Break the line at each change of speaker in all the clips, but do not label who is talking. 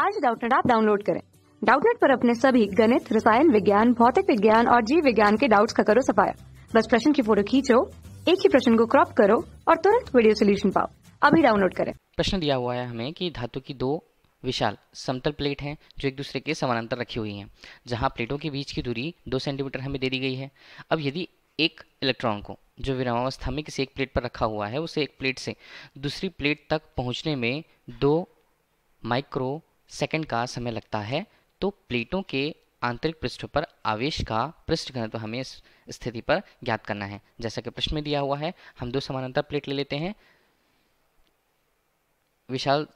आज डाउटनेट आप डाउनलोड करें डाउटनेट पर अपने सभी गणित रसायन विज्ञान भौतिक विज्ञान और जीव विज्ञान के डाउट्स का करो सफाया बस प्रश्न की फोटो खींचो एक ही प्रश्न को क्रॉप करो और तुरंत वीडियो सोल्यूशन पाओ अभी डाउनलोड करें प्रश्न दिया हुआ है हमें कि धातु की दो विशाल समतल प्लेट हैं जो एक दूसरे के समानांतर रखी हुई हैं जहां प्लेटों के बीच की दूरी दो सेंटीमीटर हमें दे दी गई है अब यदि एक इलेक्ट्रॉन को जो विरामावस्था में किसी एक प्लेट पर रखा हुआ है उसे एक प्लेट से दूसरी प्लेट तक पहुंचने में दो माइक्रो सेकंड का समय लगता है तो प्लेटों के आंतरिक पृष्ठों पर आवेश का पृष्ठ घनत्व हमें इस स्थिति पर ज्ञात करना है जैसा कि प्रश्न में दिया हुआ है हम दो समानांतर प्लेट ले लेते हैं विशाल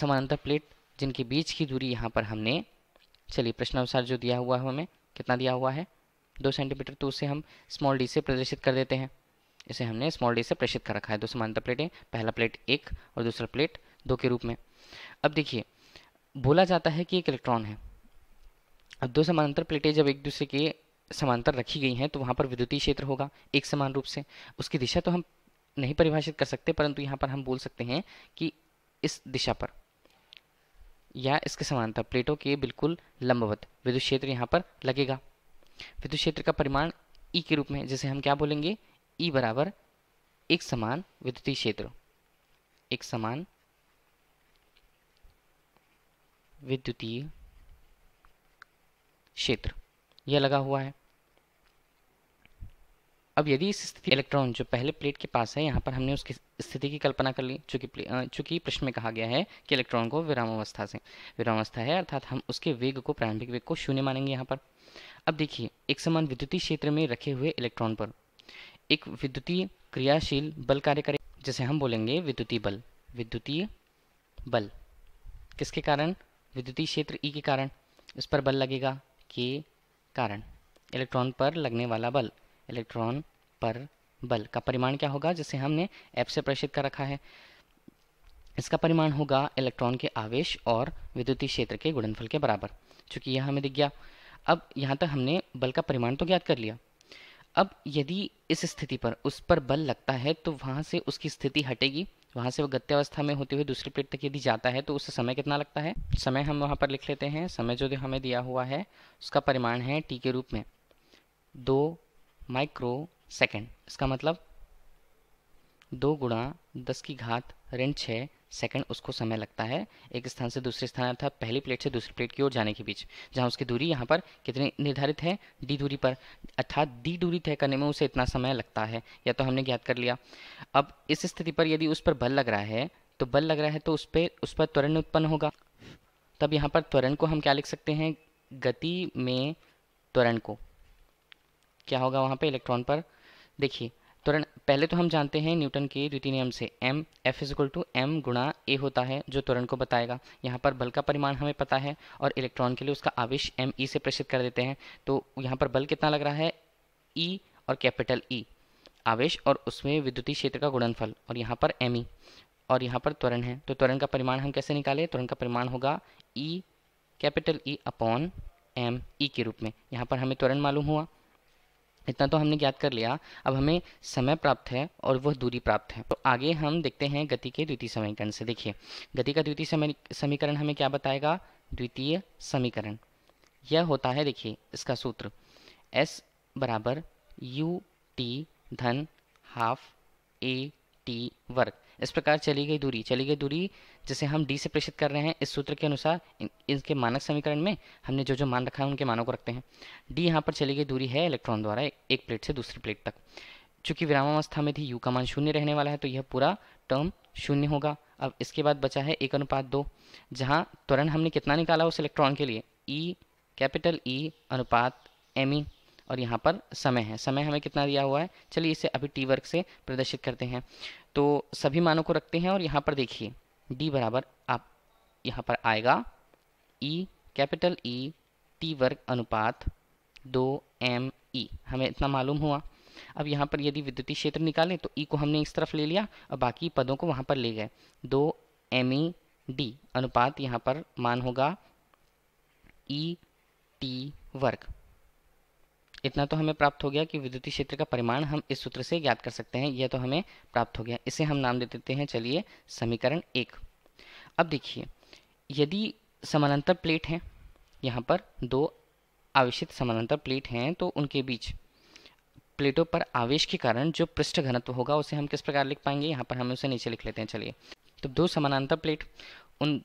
समानांतर प्लेट जिनके बीच की दूरी यहाँ पर हमने चलिए प्रश्न अनुसार जो दिया हुआ है हमें कितना दिया हुआ है दो सेंटीमीटर तो उसे हम स्मॉल डी से प्रदर्शित कर देते हैं इसे हमने स्मॉल डी से प्रेषित कर रखा है दो समानता प्लेटें पहला प्लेट एक और दूसरा प्लेट दो के रूप में अब देखिए बोला जाता है कि एक इलेक्ट्रॉन है अब दो समानांतर प्लेटें जब एक दूसरे के समांतर रखी गई हैं तो वहाँ पर विद्युतीय क्षेत्र होगा एक समान रूप से उसकी दिशा तो हम नहीं परिभाषित कर सकते परंतु यहाँ पर हम बोल सकते हैं कि इस दिशा पर या इसके समांतर प्लेटों के बिल्कुल लंबवत विद्युत क्षेत्र यहाँ पर लगेगा विद्युत क्षेत्र का परिमाण ई e के रूप में जैसे हम क्या बोलेंगे ई e बराबर एक समान विद्युतीय क्षेत्र एक समान विद्युतीय क्षेत्र यह लगा हुआ है अब यदि इस स्थिति इलेक्ट्रॉन जो पहले प्लेट के पास है यहाँ पर हमने उसकी स्थिति की कल्पना कर ली चूंकि चूंकि प्रश्न में कहा गया है कि इलेक्ट्रॉन को विरामावस्था से विरामावस्था है अर्थात हम उसके वेग को प्रारंभिक वेग को शून्य मानेंगे यहाँ पर अब देखिए एक समान विद्युतीय क्षेत्र में रखे हुए इलेक्ट्रॉन पर एक विद्युतीय क्रियाशील बल कार्य करे जिसे हम बोलेंगे विद्युतीय बल विद्युतीय बल किसके कारण विद्युतीय क्षेत्र ई e के कारण उस पर बल लगेगा के कारण इलेक्ट्रॉन पर लगने वाला बल इलेक्ट्रॉन पर बल का परिमाण क्या होगा जिसे हमने एप से प्रेषित कर रखा है इसका परिमाण होगा इलेक्ट्रॉन के आवेश और विद्युतीय क्षेत्र के गुणनफल के बराबर चूंकि यह हमें दिख गया अब यहाँ तक हमने बल का परिमाण तो ज्ञात कर लिया अब यदि इस स्थिति पर उस पर बल लगता है तो वहाँ से उसकी स्थिति हटेगी वहाँ से वो गत्यावस्था में होते हुए दूसरी प्लेट तक यदि जाता है तो उससे समय कितना लगता है समय हम वहाँ पर लिख लेते हैं समय जो हमें दिया हुआ है उसका परिमाण है टी के रूप में दो माइक्रो सेकेंड इसका मतलब दो गुणा दस की घात ऋण छः सेकंड उसको समय लगता है एक स्थान से दूसरे स्थान अर्थात पहली प्लेट से दूसरी प्लेट की ओर जाने के बीच जहां उसकी दूरी यहां पर कितनी निर्धारित है डी दूरी पर अर्थात डी दूरी तय करने में उसे इतना समय लगता है या तो हमने ज्ञात कर लिया अब इस स्थिति पर यदि उस पर बल लग रहा है तो बल लग रहा है तो उस पर उस पर त्वरण उत्पन्न होगा तब यहाँ पर त्वरण को हम क्या लिख सकते हैं गति में त्वरण को क्या होगा वहाँ पर इलेक्ट्रॉन पर देखिए त्वरण तो पहले तो हम जानते हैं न्यूटन के द्वितीय नियम से M F equal to M गुणा ए होता है जो त्वरण को बताएगा यहाँ पर बल का परिमाण हमें पता है और इलेक्ट्रॉन के लिए उसका आवेश एम ई e से प्रेषित कर देते हैं तो यहाँ पर बल कितना लग रहा है ई e और कैपिटल ई e, आवेश और उसमें विद्युतीय क्षेत्र का गुणनफल और यहाँ पर एम ई e। और यहाँ पर त्वरण है तो त्वरण का परिमाण हम कैसे निकालें त्वरण का परिमाण होगा E capital E upon M E के रूप में यहाँ पर हमें त्वरण मालूम हुआ इतना तो हमने ज्ञात कर लिया अब हमें समय प्राप्त है और वह दूरी प्राप्त है तो आगे हम देखते हैं गति के द्वितीय समीकरण से देखिए गति का द्वितीय समीकरण हमें क्या बताएगा द्वितीय समीकरण यह होता है देखिए इसका सूत्र एस बराबर यू टी धन हाफ ए टी वर्ग इस प्रकार चली गई दूरी चली गई दूरी जिसे हम डी से प्रेषित कर रहे हैं इस सूत्र के अनुसार इन, इनके मानक समीकरण में हमने जो जो मान रखा है उनके मानों को रखते हैं डी यहाँ पर चली गई दूरी है इलेक्ट्रॉन द्वारा एक, प्लेट से दूसरी प्लेट तक चूँकि विरामावस्था में थी यू का मान शून्य रहने वाला है तो यह पूरा टर्म शून्य होगा अब इसके बाद बचा है एक अनुपात दो जहाँ त्वरण हमने कितना निकाला उस इलेक्ट्रॉन के लिए E e, capital E e अनुपात एम ई और यहाँ पर समय है समय हमें कितना दिया हुआ है चलिए इसे अभी टी वर्क से प्रदर्शित करते हैं तो सभी मानों को रखते हैं और यहाँ पर देखिए डी बराबर आप यहाँ पर आएगा E e, capital E e, T वर्ग अनुपात दो एम ई e। हमें इतना मालूम हुआ अब यहाँ पर यदि विद्युतीय क्षेत्र निकालें तो ई को हमने इस तरफ ले लिया और बाकी पदों को वहाँ पर ले गए दो एम ई डी अनुपात यहाँ पर मान होगा ई टी वर्ग इतना तो हमें प्राप्त हो गया कि विद्युतीय क्षेत्र का परिमाण हम इस सूत्र से ज्ञात कर सकते हैं यह तो हमें प्राप्त हो गया इसे हम नाम दे देते हैं चलिए समीकरण एक अब देखिए यदि समानांतर प्लेट हैं यहाँ पर दो आवेशित समानांतर प्लेट हैं तो उनके बीच प्लेटों पर आवेश के कारण जो पृष्ठ घनत्व होगा उसे हम किस प्रकार लिख पाएंगे यहाँ पर हम उसे नीचे लिख लेते हैं चलिए तो दो समानांतर प्लेट उन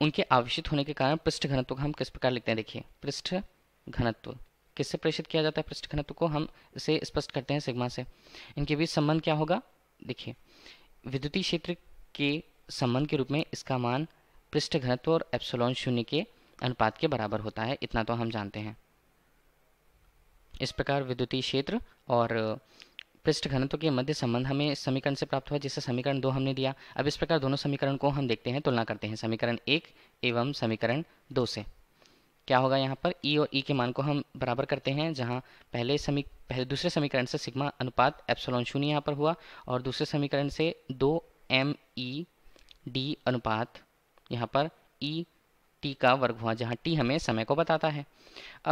उनके आवेशित होने के कारण पृष्ठ घनत्व का हम किस प्रकार लिखते हैं देखिए पृष्ठ घनत्व किससे प्रेषित किया जाता है पृष्ठ घनत्व को हम इसे स्पष्ट करते हैं सिग्मा से इनके बीच संबंध क्या होगा देखिए विद्युतीय क्षेत्र के संबंध के रूप में इसका मान पृष्ठ घनत्व और एप्सोलॉन शून्य के अनुपात के बराबर होता है इतना तो हम जानते हैं इस प्रकार विद्युतीय क्षेत्र और पृष्ठ घनत्व के मध्य संबंध हमें समीकरण से प्राप्त हुआ जिससे समीकरण दो हमने दिया अब इस प्रकार दोनों समीकरण को हम देखते हैं तुलना करते हैं समीकरण एक एवं समीकरण दो से क्या होगा यहाँ पर ई e और ई e के मान को हम बराबर करते हैं जहाँ पहले समी पहले दूसरे समीकरण से सिग्मा अनुपात एप्सलॉन शून्य यहाँ पर हुआ और दूसरे समीकरण से दो एम ई डी अनुपात यहाँ पर ई e, टी का वर्ग हुआ जहाँ टी हमें समय को बताता है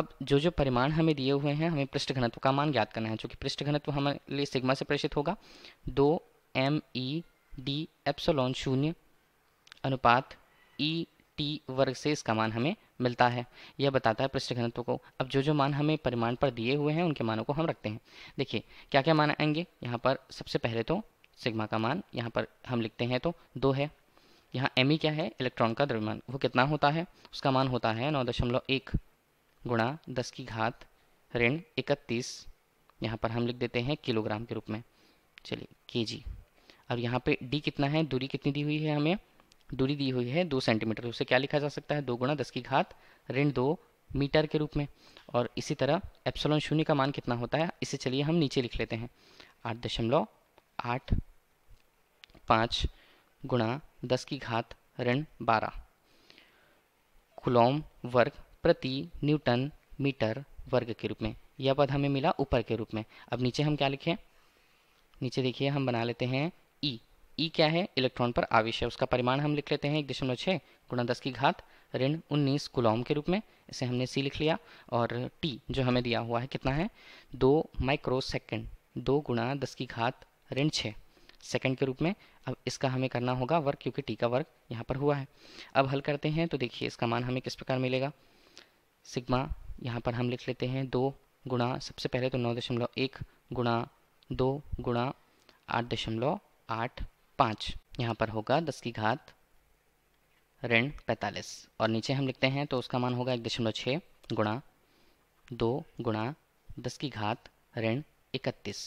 अब जो जो परिमाण हमें दिए हुए हैं हमें पृष्ठ घनत्व का मान ज्ञात करना है चूँकि पृष्ठ घनत्व हमारे लिए सिग्मा से प्रेषित होगा दो M E e, D epsilon शून्य अनुपात ई e, टी वर्ग से इसका मान हमें मिलता है यह बताता है पृष्ठ घनत्व को अब जो जो मान हमें परिमाण पर दिए हुए हैं उनके मानों को हम रखते हैं देखिए क्या क्या मान आएंगे यहाँ पर सबसे पहले तो सिग्मा का मान यहाँ पर हम लिखते हैं तो दो है यहाँ एम e क्या है इलेक्ट्रॉन का द्रव्यमान वो कितना होता है उसका मान होता है नौ दशमलव एक गुणा दस की घात ऋण इकतीस यहाँ पर हम लिख देते हैं किलोग्राम के रूप में चलिए के जी अब यहाँ पे डी कितना है दूरी कितनी दी हुई है हमें दूरी दी हुई है दो सेंटीमीटर उसे क्या लिखा जा सकता है दो गुणा दस की घात ऋण दो मीटर के रूप में और इसी तरह एप्सलॉन शून्य का मान कितना होता है इसे चलिए हम नीचे लिख लेते हैं आठ दशमलव आठ पाँच गुणा दस की घात ऋण बारह कुलोम वर्ग प्रति न्यूटन मीटर वर्ग के रूप में यह पद हमें मिला ऊपर के रूप में अब नीचे हम क्या लिखें नीचे देखिए हम बना लेते हैं ई e। ई e क्या है इलेक्ट्रॉन पर आवेश है उसका परिमाण हम लिख लेते हैं एक दशमलव छः गुणा दस की घात ऋण उन्नीस कुलौम के रूप में इसे हमने सी लिख लिया और टी जो हमें दिया हुआ है कितना है दो माइक्रो सेकेंड दो गुणा दस की घात ऋण छः सेकेंड के रूप में अब इसका हमें करना होगा वर्क क्योंकि टी का वर्क यहाँ पर हुआ है अब हल करते हैं तो देखिए इसका मान हमें किस प्रकार मिलेगा सिग्मा यहाँ पर हम लिख लेते हैं दो गुणा सबसे पहले तो नौ दशमलव एक गुणा दो गुणा आठ दशमलव आठ पाँच यहाँ पर होगा दस की घात ऋण पैंतालीस और नीचे हम लिखते हैं तो उसका मान होगा एक दशमलव छः गुणा दो गुणा दस की घात ऋण इकतीस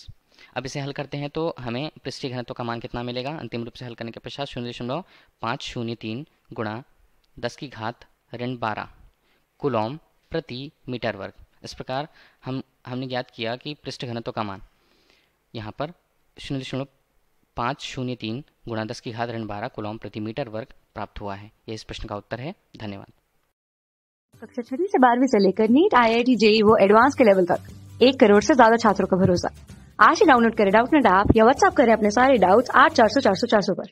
अब इसे हल करते हैं तो हमें पृष्ठी घनत्व का मान कितना मिलेगा अंतिम रूप से हल करने के पश्चात शून्य दशमलव पाँच शून्य तीन गुणा दस की घात ऋण बारह कुलॉम प्रति मीटर वर्ग इस प्रकार हम हमने ज्ञात किया कि पृष्ठ घनत्व का मान यहाँ पर शून्य दशमलव पाँच शून्य तीन गुणा दस की घात ऋण बारह कुलम प्रति मीटर वर्ग प्राप्त हुआ है यह इस प्रश्न का उत्तर है धन्यवाद कक्षा छठी से बारहवीं से लेकर NEET I I T JEE वो एडवांस के लेवल तक एक करोड़ से ज्यादा छात्रों का भरोसा आज ही डाउनलोड करें डाउट नेट ऐप या व्हाट्सअप करें अपने सारे डाउट्स आठ चार सौ चार सौ चार सौ पर